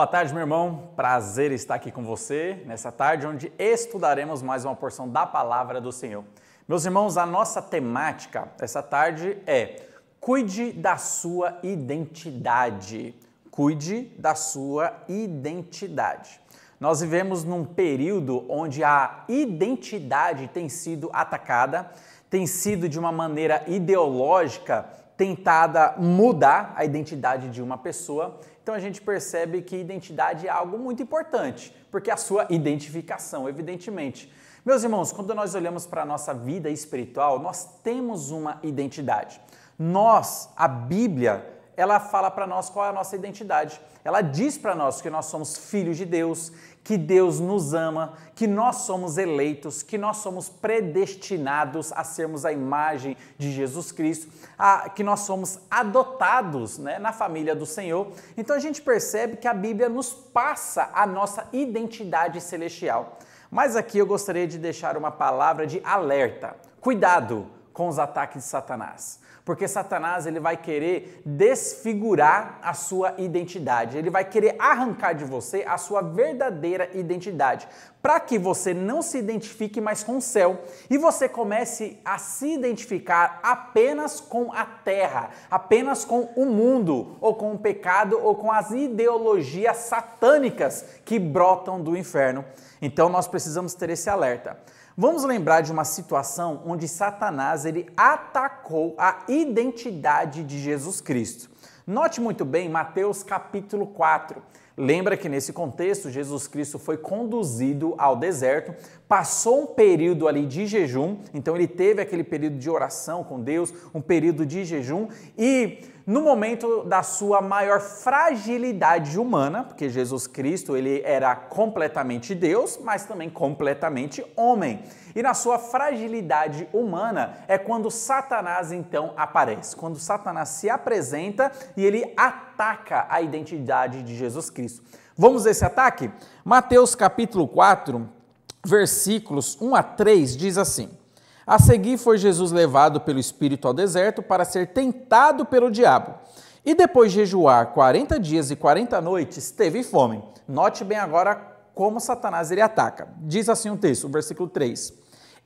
Boa tarde, meu irmão. Prazer estar aqui com você nessa tarde onde estudaremos mais uma porção da palavra do Senhor. Meus irmãos, a nossa temática essa tarde é: cuide da sua identidade. Cuide da sua identidade. Nós vivemos num período onde a identidade tem sido atacada, tem sido de uma maneira ideológica tentada mudar a identidade de uma pessoa então a gente percebe que identidade é algo muito importante, porque é a sua identificação, evidentemente. Meus irmãos, quando nós olhamos para a nossa vida espiritual, nós temos uma identidade. Nós, a Bíblia, ela fala para nós qual é a nossa identidade. Ela diz para nós que nós somos filhos de Deus, que Deus nos ama, que nós somos eleitos, que nós somos predestinados a sermos a imagem de Jesus Cristo, a, que nós somos adotados né, na família do Senhor. Então a gente percebe que a Bíblia nos passa a nossa identidade celestial. Mas aqui eu gostaria de deixar uma palavra de alerta. Cuidado com os ataques de Satanás porque Satanás ele vai querer desfigurar a sua identidade, ele vai querer arrancar de você a sua verdadeira identidade, para que você não se identifique mais com o céu e você comece a se identificar apenas com a terra, apenas com o mundo, ou com o pecado, ou com as ideologias satânicas que brotam do inferno. Então nós precisamos ter esse alerta. Vamos lembrar de uma situação onde Satanás ele atacou a identidade de Jesus Cristo. Note muito bem Mateus capítulo 4. Lembra que nesse contexto Jesus Cristo foi conduzido ao deserto, passou um período ali de jejum, então ele teve aquele período de oração com Deus, um período de jejum e no momento da sua maior fragilidade humana, porque Jesus Cristo ele era completamente Deus, mas também completamente homem. E na sua fragilidade humana é quando Satanás então aparece, quando Satanás se apresenta e ele ataca a identidade de Jesus Cristo. Vamos ver esse ataque? Mateus capítulo 4, versículos 1 a 3 diz assim: a seguir foi Jesus levado pelo Espírito ao deserto para ser tentado pelo diabo. E depois de jejuar 40 dias e 40 noites, teve fome. Note bem agora como Satanás ele ataca. Diz assim o texto, o versículo 3.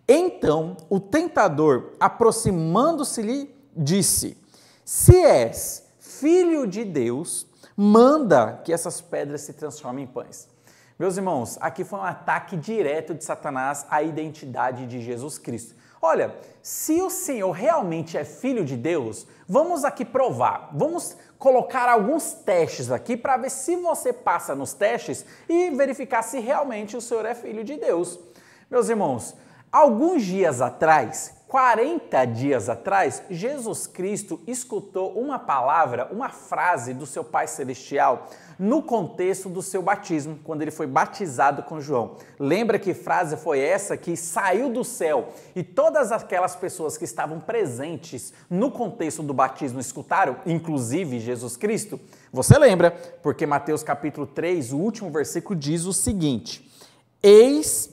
Então o tentador, aproximando-se-lhe, disse: Se és filho de Deus, manda que essas pedras se transformem em pães. Meus irmãos, aqui foi um ataque direto de Satanás à identidade de Jesus Cristo. Olha, se o Senhor realmente é filho de Deus, vamos aqui provar. Vamos colocar alguns testes aqui para ver se você passa nos testes e verificar se realmente o Senhor é filho de Deus. Meus irmãos, alguns dias atrás 40 dias atrás, Jesus Cristo escutou uma palavra, uma frase do seu Pai Celestial no contexto do seu batismo, quando ele foi batizado com João. Lembra que frase foi essa que saiu do céu e todas aquelas pessoas que estavam presentes no contexto do batismo escutaram, inclusive Jesus Cristo? Você lembra? Porque Mateus capítulo 3, o último versículo diz o seguinte: Eis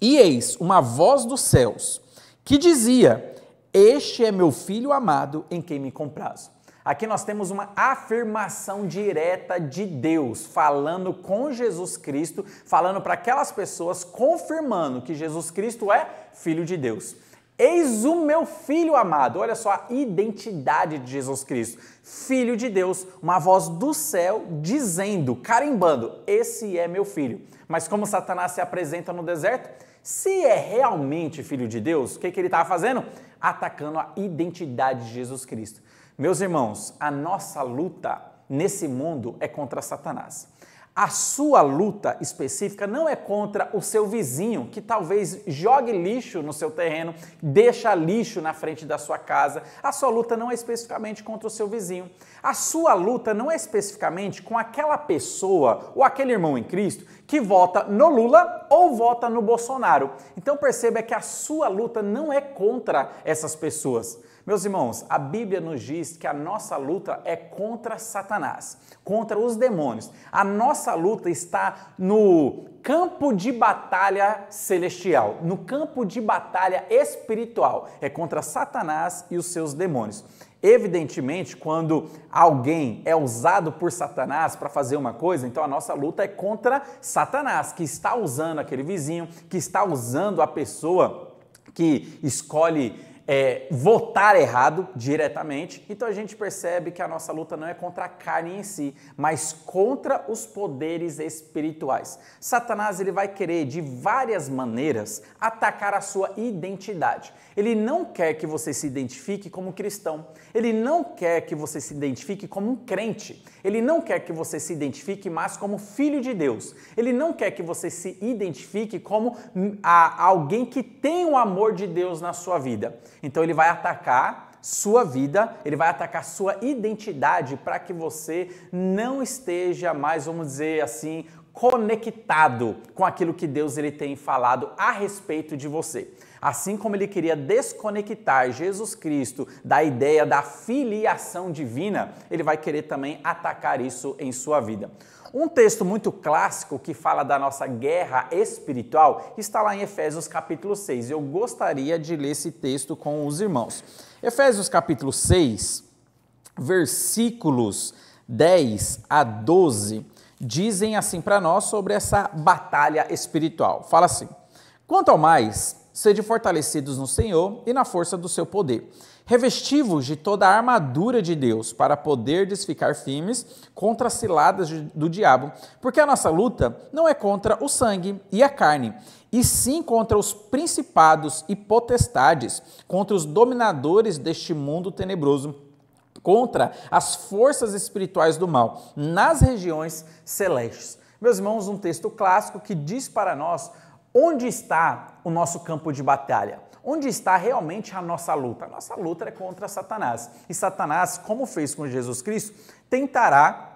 e eis uma voz dos céus que dizia: Este é meu filho amado em quem me comprazo. Aqui nós temos uma afirmação direta de Deus, falando com Jesus Cristo, falando para aquelas pessoas, confirmando que Jesus Cristo é Filho de Deus. Eis o meu filho amado. Olha só a identidade de Jesus Cristo. Filho de Deus, uma voz do céu dizendo, carimbando: Esse é meu filho. Mas como Satanás se apresenta no deserto? Se é realmente filho de Deus, o que, que ele estava fazendo? Atacando a identidade de Jesus Cristo. Meus irmãos, a nossa luta nesse mundo é contra Satanás. A sua luta específica não é contra o seu vizinho, que talvez jogue lixo no seu terreno, deixa lixo na frente da sua casa. A sua luta não é especificamente contra o seu vizinho. A sua luta não é especificamente com aquela pessoa ou aquele irmão em Cristo que vota no Lula ou vota no Bolsonaro. Então perceba que a sua luta não é contra essas pessoas. Meus irmãos, a Bíblia nos diz que a nossa luta é contra Satanás, contra os demônios. A nossa luta está no campo de batalha celestial, no campo de batalha espiritual. É contra Satanás e os seus demônios. Evidentemente, quando alguém é usado por Satanás para fazer uma coisa, então a nossa luta é contra Satanás, que está usando aquele vizinho, que está usando a pessoa que escolhe é, votar errado diretamente. Então a gente percebe que a nossa luta não é contra a carne em si, mas contra os poderes espirituais. Satanás ele vai querer de várias maneiras atacar a sua identidade. Ele não quer que você se identifique como cristão. Ele não quer que você se identifique como um crente. Ele não quer que você se identifique mais como filho de Deus. Ele não quer que você se identifique como hum, alguém que tem o amor de Deus na sua vida. Então ele vai atacar sua vida, ele vai atacar sua identidade para que você não esteja mais, vamos dizer assim, conectado com aquilo que Deus ele tem falado a respeito de você. Assim como ele queria desconectar Jesus Cristo da ideia da filiação divina, ele vai querer também atacar isso em sua vida. Um texto muito clássico que fala da nossa guerra espiritual está lá em Efésios capítulo 6. Eu gostaria de ler esse texto com os irmãos. Efésios capítulo 6, versículos 10 a 12 dizem assim para nós sobre essa batalha espiritual. Fala assim: Quanto ao mais, sede fortalecidos no Senhor e na força do seu poder. Revestivos de toda a armadura de Deus, para poderdes ficar firmes contra as ciladas do diabo, porque a nossa luta não é contra o sangue e a carne, e sim contra os principados e potestades, contra os dominadores deste mundo tenebroso, contra as forças espirituais do mal nas regiões celestes. Meus irmãos, um texto clássico que diz para nós Onde está o nosso campo de batalha? Onde está realmente a nossa luta? A nossa luta é contra Satanás. E Satanás, como fez com Jesus Cristo, tentará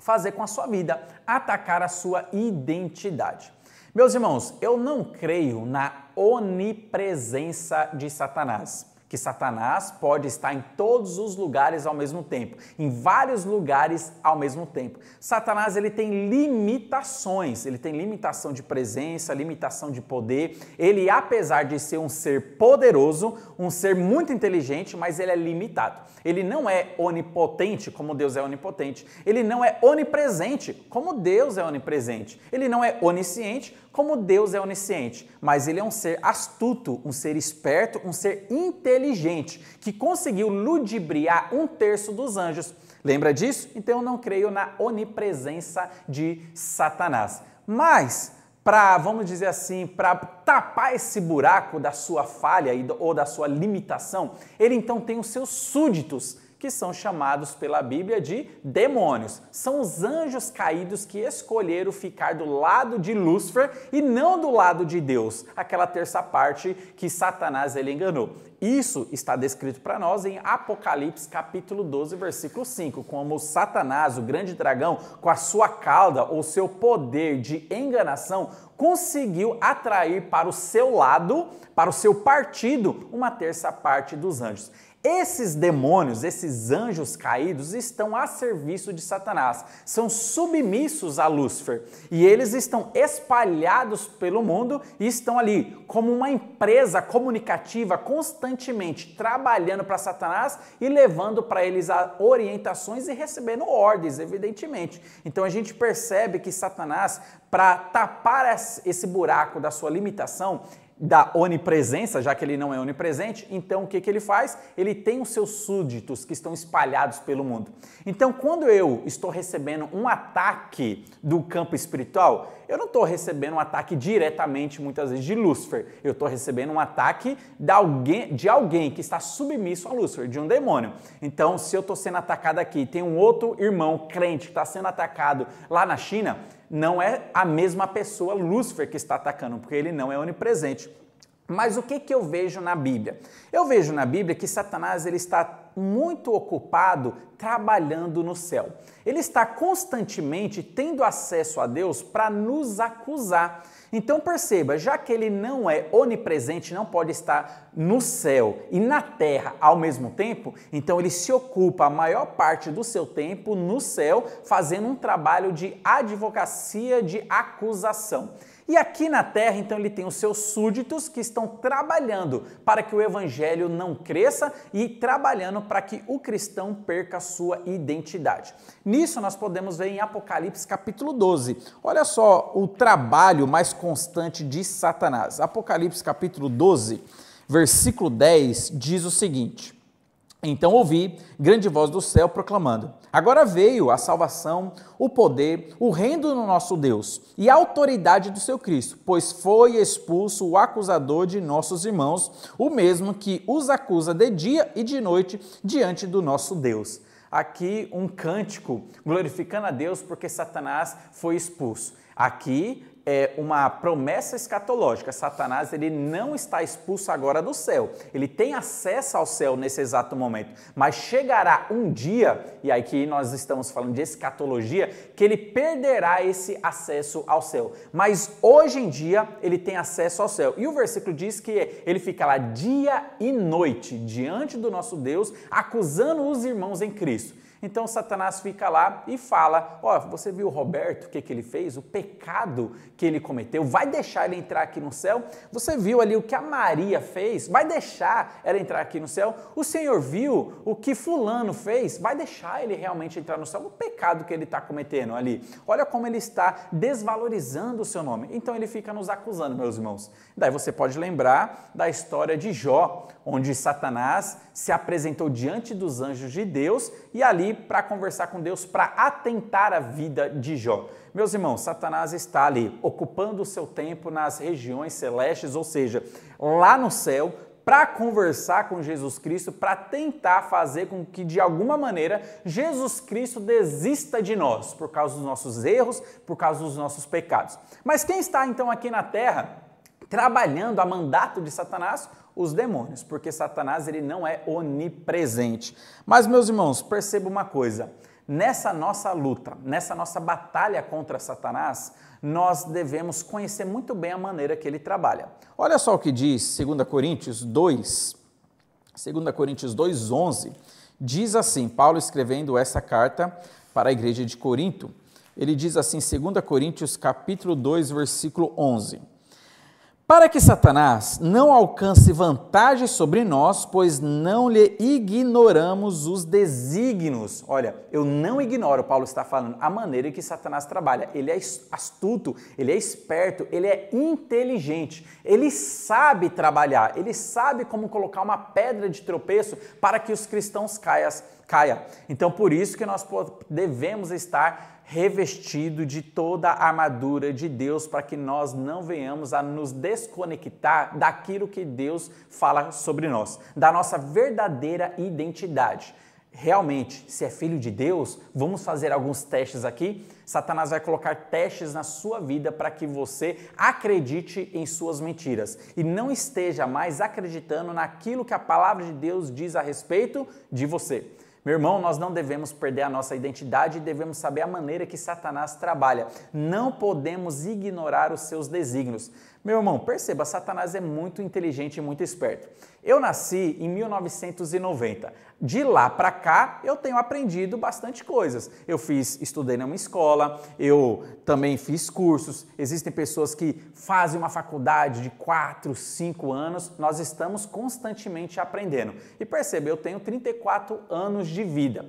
fazer com a sua vida, atacar a sua identidade. Meus irmãos, eu não creio na onipresença de Satanás que Satanás pode estar em todos os lugares ao mesmo tempo, em vários lugares ao mesmo tempo. Satanás ele tem limitações, ele tem limitação de presença, limitação de poder. Ele, apesar de ser um ser poderoso, um ser muito inteligente, mas ele é limitado. Ele não é onipotente como Deus é onipotente. Ele não é onipresente como Deus é onipresente. Ele não é onisciente como Deus é onisciente, mas ele é um ser astuto, um ser esperto, um ser inteligente, que conseguiu ludibriar um terço dos anjos. Lembra disso? Então eu não creio na onipresença de Satanás. Mas, para, vamos dizer assim, para tapar esse buraco da sua falha ou da sua limitação, ele então tem os seus súditos que são chamados pela Bíblia de demônios. São os anjos caídos que escolheram ficar do lado de Lúcifer e não do lado de Deus, aquela terça parte que Satanás ele enganou. Isso está descrito para nós em Apocalipse capítulo 12, versículo 5, como Satanás, o grande dragão, com a sua cauda ou seu poder de enganação, conseguiu atrair para o seu lado, para o seu partido, uma terça parte dos anjos. Esses demônios, esses anjos caídos, estão a serviço de Satanás, são submissos a Lúcifer e eles estão espalhados pelo mundo e estão ali como uma empresa comunicativa constantemente trabalhando para Satanás e levando para eles orientações e recebendo ordens, evidentemente. Então a gente percebe que Satanás, para tapar esse buraco da sua limitação, da onipresença, já que ele não é onipresente, então o que, que ele faz? Ele tem os seus súditos que estão espalhados pelo mundo. Então, quando eu estou recebendo um ataque do campo espiritual, eu não estou recebendo um ataque diretamente, muitas vezes, de Lúcifer. Eu estou recebendo um ataque de alguém, de alguém que está submisso a Lúcifer, de um demônio. Então, se eu estou sendo atacado aqui, tem um outro irmão crente que está sendo atacado lá na China, não é a mesma pessoa Lúcifer que está atacando, porque ele não é onipresente. Mas o que, que eu vejo na Bíblia? Eu vejo na Bíblia que Satanás ele está muito ocupado trabalhando no céu. Ele está constantemente tendo acesso a Deus para nos acusar. Então perceba, já que ele não é onipresente, não pode estar no céu e na terra ao mesmo tempo, então ele se ocupa a maior parte do seu tempo no céu, fazendo um trabalho de advocacia de acusação. E aqui na terra, então, ele tem os seus súditos que estão trabalhando para que o evangelho não cresça e trabalhando para que o cristão perca a sua identidade. Nisso nós podemos ver em Apocalipse capítulo 12. Olha só o trabalho mais constante de Satanás. Apocalipse capítulo 12, versículo 10 diz o seguinte: Então ouvi grande voz do céu proclamando: Agora veio a salvação, o poder, o reino do nosso Deus e a autoridade do seu Cristo, pois foi expulso o acusador de nossos irmãos, o mesmo que os acusa de dia e de noite diante do nosso Deus aqui um cântico glorificando a Deus porque Satanás foi expulso. Aqui é uma promessa escatológica. Satanás ele não está expulso agora do céu. Ele tem acesso ao céu nesse exato momento, mas chegará um dia, e aqui nós estamos falando de escatologia, que ele perderá esse acesso ao céu. Mas hoje em dia ele tem acesso ao céu. E o versículo diz que ele fica lá dia e noite diante do nosso Deus, acusando os irmãos em Cristo. Então Satanás fica lá e fala: Ó, oh, você viu o Roberto, o que, que ele fez, o pecado que ele cometeu, vai deixar ele entrar aqui no céu? Você viu ali o que a Maria fez, vai deixar ela entrar aqui no céu? O Senhor viu o que Fulano fez, vai deixar ele realmente entrar no céu? O pecado que ele está cometendo ali. Olha como ele está desvalorizando o seu nome. Então ele fica nos acusando, meus irmãos. Daí você pode lembrar da história de Jó, onde Satanás se apresentou diante dos anjos de Deus e ali para conversar com Deus, para atentar a vida de Jó. Meus irmãos, Satanás está ali ocupando o seu tempo nas regiões celestes, ou seja, lá no céu, para conversar com Jesus Cristo, para tentar fazer com que de alguma maneira Jesus Cristo desista de nós por causa dos nossos erros, por causa dos nossos pecados. Mas quem está então aqui na terra trabalhando a mandato de Satanás os demônios, porque Satanás ele não é onipresente. Mas meus irmãos, perceba uma coisa, nessa nossa luta, nessa nossa batalha contra Satanás, nós devemos conhecer muito bem a maneira que ele trabalha. Olha só o que diz 2 Coríntios 2, 2 Coríntios 2:11. Diz assim, Paulo escrevendo essa carta para a igreja de Corinto, ele diz assim, 2 Coríntios capítulo 2, versículo 11. Para que Satanás não alcance vantagem sobre nós, pois não lhe ignoramos os desígnios. Olha, eu não ignoro, Paulo está falando, a maneira que Satanás trabalha. Ele é astuto, ele é esperto, ele é inteligente, ele sabe trabalhar, ele sabe como colocar uma pedra de tropeço para que os cristãos caiam. Caia. Então, por isso que nós devemos estar revestido de toda a armadura de Deus para que nós não venhamos a nos desconectar daquilo que Deus fala sobre nós, da nossa verdadeira identidade. Realmente, se é filho de Deus, vamos fazer alguns testes aqui. Satanás vai colocar testes na sua vida para que você acredite em suas mentiras e não esteja mais acreditando naquilo que a palavra de Deus diz a respeito de você. Meu irmão, nós não devemos perder a nossa identidade e devemos saber a maneira que Satanás trabalha. Não podemos ignorar os seus desígnios. Meu irmão, perceba, Satanás é muito inteligente e muito esperto. Eu nasci em 1990. De lá para cá, eu tenho aprendido bastante coisas. Eu fiz, estudei numa escola, eu também fiz cursos. Existem pessoas que fazem uma faculdade de 4, 5 anos. Nós estamos constantemente aprendendo. E perceba, eu tenho 34 anos de vida.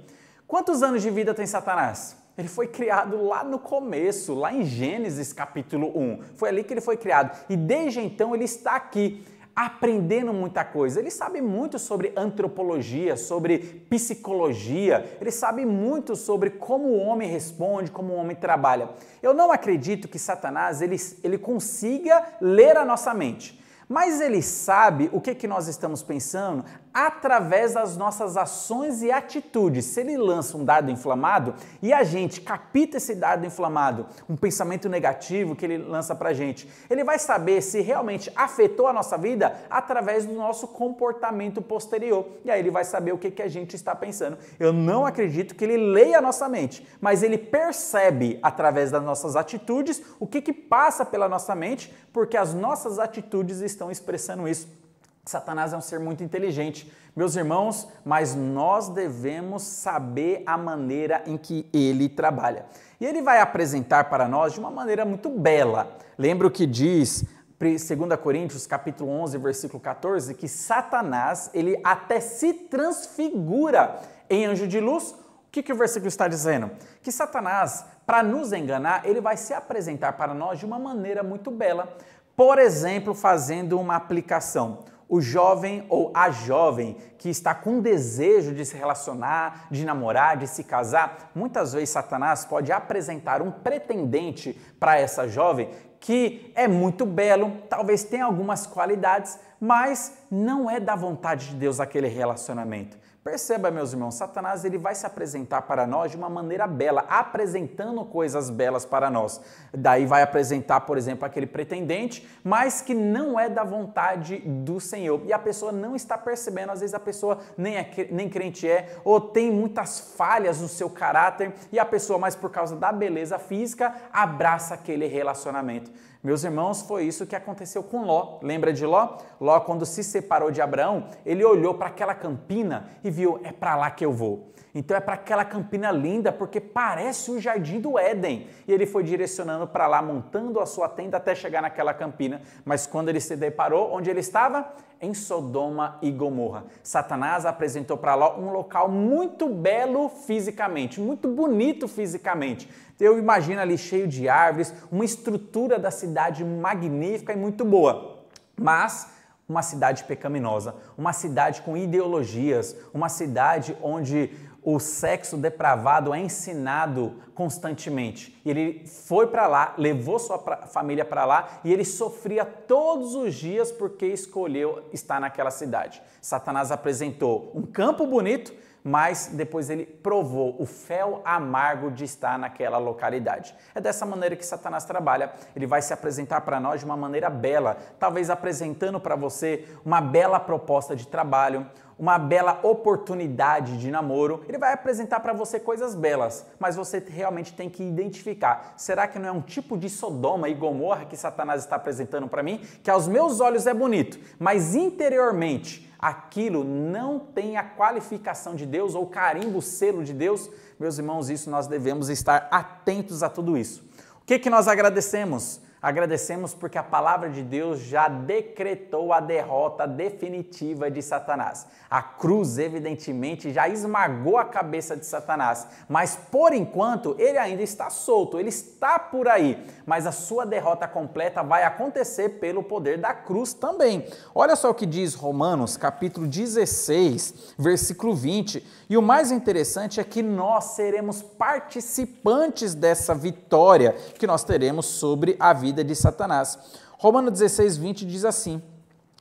Quantos anos de vida tem Satanás? Ele foi criado lá no começo, lá em Gênesis capítulo 1. Foi ali que ele foi criado. E desde então ele está aqui aprendendo muita coisa. Ele sabe muito sobre antropologia, sobre psicologia, ele sabe muito sobre como o homem responde, como o homem trabalha. Eu não acredito que Satanás ele, ele consiga ler a nossa mente. Mas ele sabe o que, que nós estamos pensando através das nossas ações e atitudes. Se ele lança um dado inflamado e a gente capta esse dado inflamado, um pensamento negativo que ele lança para a gente, ele vai saber se realmente afetou a nossa vida através do nosso comportamento posterior. E aí ele vai saber o que, que a gente está pensando. Eu não acredito que ele leia a nossa mente, mas ele percebe através das nossas atitudes o que, que passa pela nossa mente, porque as nossas atitudes estão expressando isso Satanás é um ser muito inteligente. Meus irmãos, mas nós devemos saber a maneira em que ele trabalha. E ele vai apresentar para nós de uma maneira muito bela. Lembra o que diz 2 Coríntios, capítulo 11, versículo 14, que Satanás, ele até se transfigura em anjo de luz. O que, que o versículo está dizendo? Que Satanás, para nos enganar, ele vai se apresentar para nós de uma maneira muito bela. Por exemplo, fazendo uma aplicação o jovem ou a jovem que está com desejo de se relacionar, de namorar, de se casar, muitas vezes Satanás pode apresentar um pretendente para essa jovem que é muito belo, talvez tenha algumas qualidades, mas não é da vontade de Deus aquele relacionamento. Perceba, meus irmãos, Satanás ele vai se apresentar para nós de uma maneira bela, apresentando coisas belas para nós. Daí vai apresentar, por exemplo, aquele pretendente, mas que não é da vontade do Senhor. E a pessoa não está percebendo, às vezes a pessoa nem, é, nem crente é, ou tem muitas falhas no seu caráter, e a pessoa, mais por causa da beleza física, abraça aquele relacionamento. Meus irmãos, foi isso que aconteceu com Ló. Lembra de Ló? Ló, quando se separou de Abraão, ele olhou para aquela campina e viu: é para lá que eu vou. Então é para aquela campina linda, porque parece o jardim do Éden. E ele foi direcionando para lá, montando a sua tenda até chegar naquela campina. Mas quando ele se deparou, onde ele estava? Em Sodoma e Gomorra. Satanás apresentou para Ló um local muito belo fisicamente, muito bonito fisicamente, então eu imagino ali cheio de árvores, uma estrutura da cidade magnífica e muito boa, mas uma cidade pecaminosa, uma cidade com ideologias, uma cidade onde o sexo depravado é ensinado constantemente. E ele foi para lá, levou sua pra, família para lá e ele sofria todos os dias porque escolheu estar naquela cidade. Satanás apresentou um campo bonito, mas depois ele provou o fel amargo de estar naquela localidade. É dessa maneira que Satanás trabalha. Ele vai se apresentar para nós de uma maneira bela, talvez apresentando para você uma bela proposta de trabalho, uma bela oportunidade de namoro, ele vai apresentar para você coisas belas, mas você realmente tem que identificar. Será que não é um tipo de Sodoma e Gomorra que Satanás está apresentando para mim, que aos meus olhos é bonito, mas interiormente aquilo não tem a qualificação de Deus ou carimbo, selo de Deus? Meus irmãos, isso nós devemos estar atentos a tudo isso. O que, que nós agradecemos? Agradecemos porque a palavra de Deus já decretou a derrota definitiva de Satanás. A cruz, evidentemente, já esmagou a cabeça de Satanás, mas por enquanto ele ainda está solto, ele está por aí, mas a sua derrota completa vai acontecer pelo poder da cruz também. Olha só o que diz Romanos, capítulo 16, versículo 20. E o mais interessante é que nós seremos participantes dessa vitória que nós teremos sobre a vida vida de Satanás. Romano 16, 20 diz assim: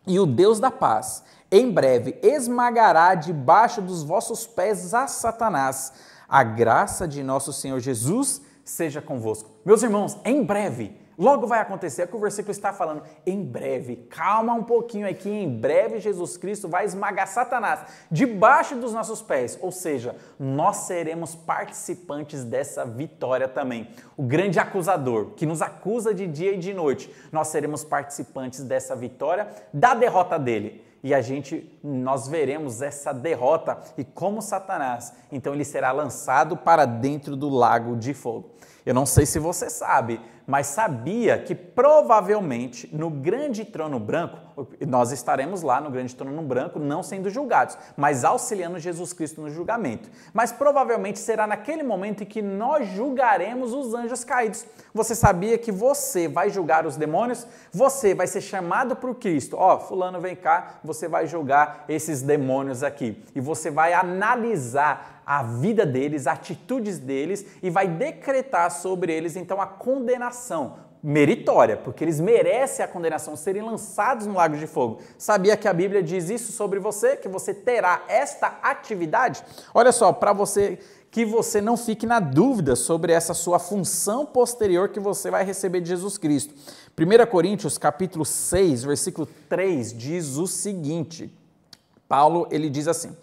E o Deus da paz, em breve, esmagará debaixo dos vossos pés a Satanás. A graça de nosso Senhor Jesus seja convosco. Meus irmãos, em breve, logo vai acontecer, é o que o versículo está falando. Em breve, calma um pouquinho aqui, em breve Jesus Cristo vai esmagar Satanás debaixo dos nossos pés, ou seja, nós seremos participantes dessa vitória também. O grande acusador que nos acusa de dia e de noite, nós seremos participantes dessa vitória, da derrota dele e a gente nós veremos essa derrota e como Satanás, então ele será lançado para dentro do lago de fogo. Eu não sei se você sabe, mas sabia que provavelmente no grande trono branco nós estaremos lá no grande trono branco, não sendo julgados, mas auxiliando Jesus Cristo no julgamento. Mas provavelmente será naquele momento em que nós julgaremos os anjos caídos. Você sabia que você vai julgar os demônios? Você vai ser chamado por Cristo. Ó, oh, fulano vem cá, você vai julgar esses demônios aqui. E você vai analisar a vida deles, atitudes deles e vai decretar sobre eles então a condenação meritória, porque eles merecem a condenação, serem lançados no lago de fogo. Sabia que a Bíblia diz isso sobre você, que você terá esta atividade? Olha só, para você que você não fique na dúvida sobre essa sua função posterior que você vai receber de Jesus Cristo. 1 Coríntios, capítulo 6, versículo 3 diz o seguinte: Paulo, ele diz assim: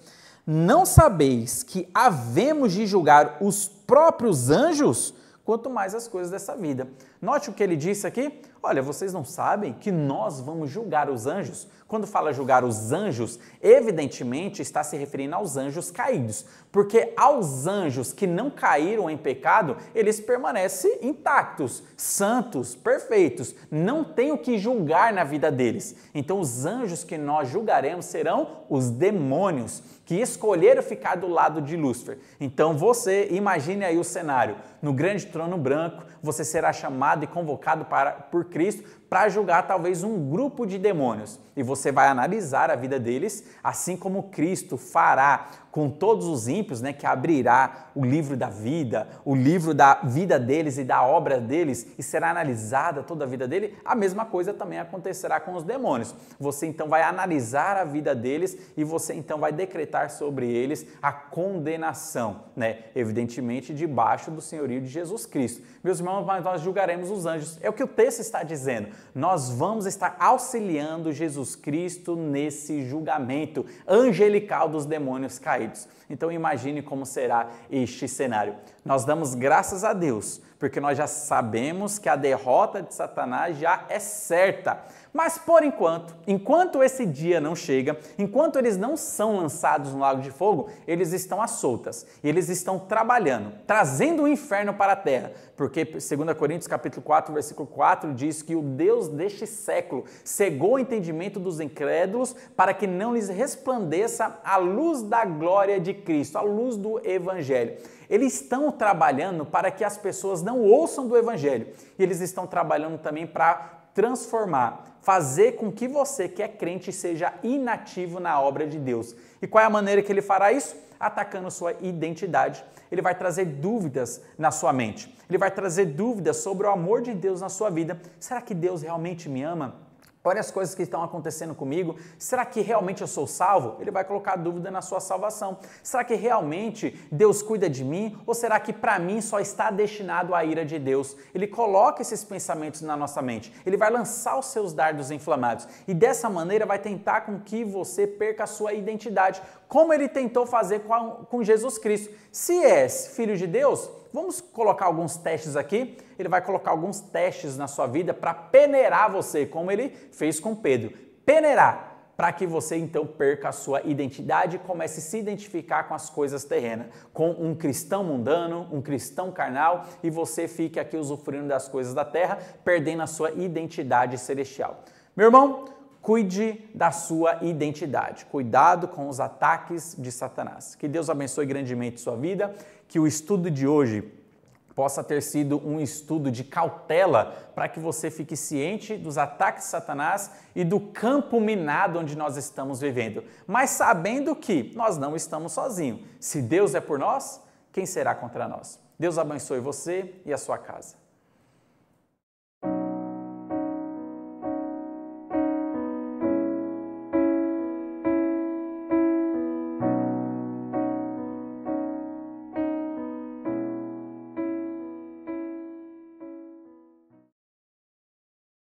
"Não sabeis que havemos de julgar os próprios anjos, quanto mais as coisas dessa vida. Note o que ele disse aqui. Olha, vocês não sabem que nós vamos julgar os anjos? Quando fala julgar os anjos, evidentemente está se referindo aos anjos caídos, porque aos anjos que não caíram em pecado, eles permanecem intactos, santos, perfeitos, não tem o que julgar na vida deles. Então, os anjos que nós julgaremos serão os demônios que escolheram ficar do lado de Lúcifer. Então, você imagine aí o cenário: no grande trono branco, você será chamado e convocado para, por Cristo para julgar talvez um grupo de demônios e você vai analisar a vida deles, assim como Cristo fará com todos os ímpios, né, que abrirá o livro da vida, o livro da vida deles e da obra deles, e será analisada toda a vida dele, a mesma coisa também acontecerá com os demônios. Você então vai analisar a vida deles e você então vai decretar sobre eles a condenação, né? Evidentemente debaixo do senhorio de Jesus Cristo. Meus irmãos, mas nós julgaremos os anjos. É o que o texto está dizendo. Nós vamos estar auxiliando Jesus Jesus Cristo nesse julgamento angelical dos demônios caídos. Então imagine como será este cenário. Nós damos graças a Deus, porque nós já sabemos que a derrota de Satanás já é certa. Mas por enquanto, enquanto esse dia não chega, enquanto eles não são lançados no Lago de Fogo, eles estão às soltas. E eles estão trabalhando, trazendo o inferno para a terra. Porque 2 Coríntios capítulo 4, versículo 4 diz que o Deus deste século cegou o entendimento dos incrédulos para que não lhes resplandeça a luz da glória de Cristo, a luz do evangelho. Eles estão trabalhando para que as pessoas não ouçam do evangelho. E eles estão trabalhando também para transformar, fazer com que você que é crente seja inativo na obra de Deus. E qual é a maneira que ele fará isso? Atacando sua identidade. Ele vai trazer dúvidas na sua mente. Ele vai trazer dúvidas sobre o amor de Deus na sua vida. Será que Deus realmente me ama? Olha as coisas que estão acontecendo comigo. Será que realmente eu sou salvo? Ele vai colocar dúvida na sua salvação. Será que realmente Deus cuida de mim? Ou será que para mim só está destinado a ira de Deus? Ele coloca esses pensamentos na nossa mente. Ele vai lançar os seus dardos inflamados. E dessa maneira vai tentar com que você perca a sua identidade como ele tentou fazer com Jesus Cristo. Se és filho de Deus, vamos colocar alguns testes aqui. Ele vai colocar alguns testes na sua vida para peneirar você, como ele fez com Pedro. Peneirar, para que você então perca a sua identidade e comece a se identificar com as coisas terrenas, com um cristão mundano, um cristão carnal e você fique aqui usufruindo das coisas da terra, perdendo a sua identidade celestial. Meu irmão, Cuide da sua identidade. Cuidado com os ataques de Satanás. Que Deus abençoe grandemente sua vida. Que o estudo de hoje possa ter sido um estudo de cautela para que você fique ciente dos ataques de Satanás e do campo minado onde nós estamos vivendo, mas sabendo que nós não estamos sozinhos. Se Deus é por nós, quem será contra nós? Deus abençoe você e a sua casa.